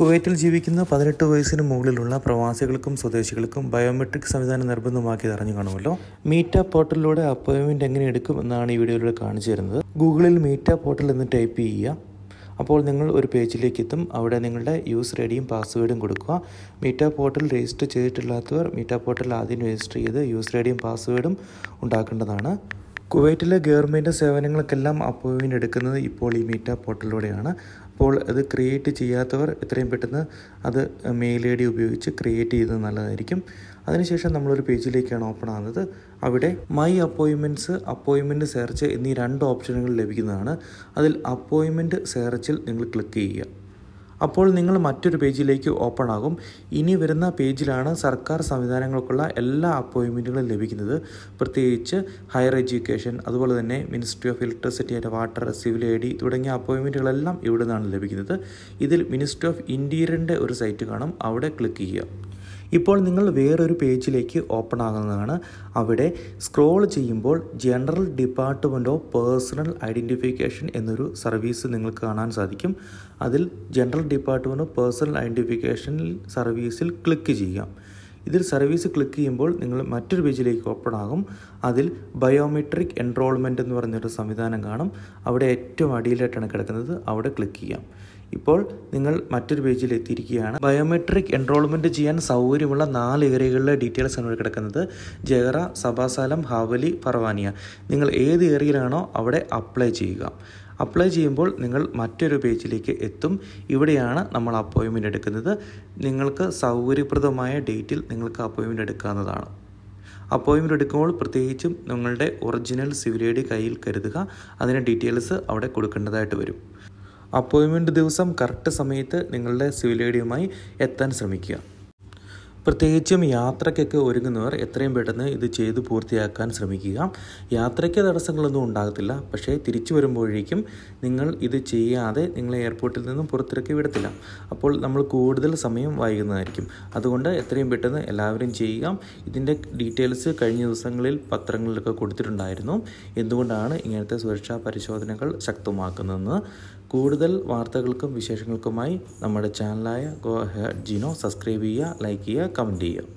കുവൈറ്റിൽ ജീവിക്കുന്ന പതിനെട്ട് വയസ്സിന് മുകളിലുള്ള പ്രവാസികൾക്കും സ്വദേശികൾക്കും ബയോമെട്രിക് സംവിധാനം നിർബന്ധമാക്കി അറിഞ്ഞു കാണുമല്ലോ മീറ്റ പോർട്ടലിലൂടെ അപ്പോയിൻമെൻറ്റ് എങ്ങനെ എടുക്കും എന്നാണ് ഈ വീഡിയോയിലൂടെ കാണിച്ചു തരുന്നത് ഗൂഗിളിൽ മീറ്റ പോർട്ടൽ എന്ന് ടൈപ്പ് ചെയ്യുക അപ്പോൾ നിങ്ങൾ ഒരു പേജിലേക്ക് എത്തും അവിടെ നിങ്ങളുടെ യൂസർ ഐ ഡിയും പാസ്വേഡും കൊടുക്കുക മീറ്റ പോർട്ടൽ രജിസ്റ്റർ ചെയ്തിട്ടില്ലാത്തവർ മീറ്റ പോർട്ടൽ ആദ്യം രജിസ്റ്റർ ചെയ്ത് യൂസർ ഐ ഡിയും പാസ്വേഡും ഉണ്ടാക്കേണ്ടതാണ് കുവൈറ്റിലെ ഗവൺമെൻറ് സേവനങ്ങൾക്കെല്ലാം അപ്പോയിൻമെൻറ്റ് എടുക്കുന്നത് ഇപ്പോൾ ഈ മീറ്റ പോർട്ടലിലൂടെയാണ് അപ്പോൾ അത് ക്രിയേറ്റ് ചെയ്യാത്തവർ എത്രയും പെട്ടെന്ന് അത് മെയിൽ ഐ ഡി ഉപയോഗിച്ച് ക്രിയേറ്റ് ചെയ്തത് നല്ലതായിരിക്കും അതിനുശേഷം നമ്മളൊരു പേജിലേക്കാണ് ഓപ്പൺ ആകുന്നത് അവിടെ മൈ അപ്പോയിൻമെൻറ്റ്സ് അപ്പോയിൻമെൻറ്റ് സെർച്ച് എന്നീ രണ്ട് ഓപ്ഷനുകൾ ലഭിക്കുന്നതാണ് അതിൽ അപ്പോയിൻമെൻറ്റ് സെർച്ചിൽ നിങ്ങൾ ക്ലിക്ക് ചെയ്യുക അപ്പോൾ നിങ്ങൾ മറ്റൊരു പേജിലേക്ക് ഓപ്പൺ ആകും ഇനി വരുന്ന പേജിലാണ് സർക്കാർ സംവിധാനങ്ങൾക്കുള്ള എല്ലാ അപ്പോയിൻമെൻറ്റുകളും ലഭിക്കുന്നത് പ്രത്യേകിച്ച് ഹയർ എഡ്യൂക്കേഷൻ അതുപോലെ തന്നെ ministry of electricity and water civil ID ഡി തുടങ്ങിയ അപ്പോയിൻമെൻറ്റുകളെല്ലാം ഇവിടെ നിന്നാണ് ലഭിക്കുന്നത് ഇതിൽ മിനിസ്ട്രി ഓഫ് ഇൻറ്റീരിയറിൻ്റെ ഒരു സൈറ്റ് കാണും അവിടെ ക്ലിക്ക് ചെയ്യുക ഇപ്പോൾ നിങ്ങൾ വേറൊരു പേജിലേക്ക് ഓപ്പൺ ആകുന്നതാണ് അവിടെ സ്ക്രോൾ ചെയ്യുമ്പോൾ general department of personnel identification എന്നൊരു സർവീസ് നിങ്ങൾക്ക് കാണാൻ സാധിക്കും അതിൽ general department of personnel identification സർവീസിൽ ക്ലിക്ക് ചെയ്യാം ഇതിൽ സർവീസ് ക്ലിക്ക് ചെയ്യുമ്പോൾ നിങ്ങൾ മറ്റൊരു പേജിലേക്ക് ഓപ്പൺ ആകും അതിൽ ബയോമെട്രിക് എൻറോൾമെൻ്റ് എന്ന് പറഞ്ഞൊരു സംവിധാനം കാണും അവിടെ ഏറ്റവും അടിയിലായിട്ടാണ് കിടക്കുന്നത് അവിടെ ക്ലിക്ക് ചെയ്യാം ഇപ്പോൾ നിങ്ങൾ മറ്റൊരു പേജിൽ എത്തിയിരിക്കുകയാണ് ബയോമെട്രിക് എൻറോൾമെൻറ്റ് ചെയ്യാൻ സൗകര്യമുള്ള നാല് ഏരിയകളിലെ ഡീറ്റെയിൽസ് ആണ് കിടക്കുന്നത് ജഹറ സഭാസാലം ഹാവലി ഫർവാനിയ നിങ്ങൾ ഏത് ഏരിയയിലാണോ അവിടെ അപ്ലൈ ചെയ്യുക അപ്ലൈ ചെയ്യുമ്പോൾ നിങ്ങൾ മറ്റൊരു പേജിലേക്ക് എത്തും ഇവിടെയാണ് നമ്മൾ അപ്പോയിൻമെൻ്റ് എടുക്കുന്നത് നിങ്ങൾക്ക് സൗകര്യപ്രദമായ ഡേറ്റിൽ നിങ്ങൾക്ക് അപ്പോയിൻമെൻ്റ് എടുക്കാവുന്നതാണ് അപ്പോയിൻമെൻ്റ് എടുക്കുമ്പോൾ പ്രത്യേകിച്ചും നിങ്ങളുടെ ഒറിജിനൽ സിവിൽ ഐ ഡി കയ്യിൽ കരുതുക അതിൻ്റെ ഡീറ്റെയിൽസ് അവിടെ കൊടുക്കേണ്ടതായിട്ട് വരും അപ്പോയിൻമെൻറ്റ് ദിവസം കറക്റ്റ് സമയത്ത് നിങ്ങളുടെ സിവിൽ ഐഡിയുമായി എത്താൻ ശ്രമിക്കുക പ്രത്യേകിച്ചും യാത്രയ്ക്കൊക്കെ ഒരുങ്ങുന്നവർ എത്രയും പെട്ടെന്ന് ഇത് ചെയ്ത് പൂർത്തിയാക്കാൻ ശ്രമിക്കുക യാത്രയ്ക്ക് തടസ്സങ്ങളൊന്നും ഉണ്ടാകത്തില്ല പക്ഷേ തിരിച്ചു വരുമ്പോഴേക്കും നിങ്ങൾ ഇത് ചെയ്യാതെ നിങ്ങളെ എയർപോർട്ടിൽ നിന്നും പുറത്തിറക്കി വിടത്തില്ല അപ്പോൾ നമ്മൾ കൂടുതൽ സമയം വൈകുന്നതായിരിക്കും അതുകൊണ്ട് എത്രയും പെട്ടെന്ന് എല്ലാവരും ചെയ്യുക ഇതിൻ്റെ ഡീറ്റെയിൽസ് കഴിഞ്ഞ ദിവസങ്ങളിൽ പത്രങ്ങളിലൊക്കെ കൊടുത്തിട്ടുണ്ടായിരുന്നു എന്തുകൊണ്ടാണ് ഇങ്ങനത്തെ സുരക്ഷാ പരിശോധനകൾ ശക്തമാക്കുന്നതെന്ന് കൂടുതൽ വാർത്തകൾക്കും വിശേഷങ്ങൾക്കുമായി നമ്മുടെ ചാനലായ ഗോ ഹെഡ് ജിനോ സബ്സ്ക്രൈബ് ചെയ്യുക ലൈക്ക് ചെയ്യുക കമൻറ്റ് ചെയ്യുക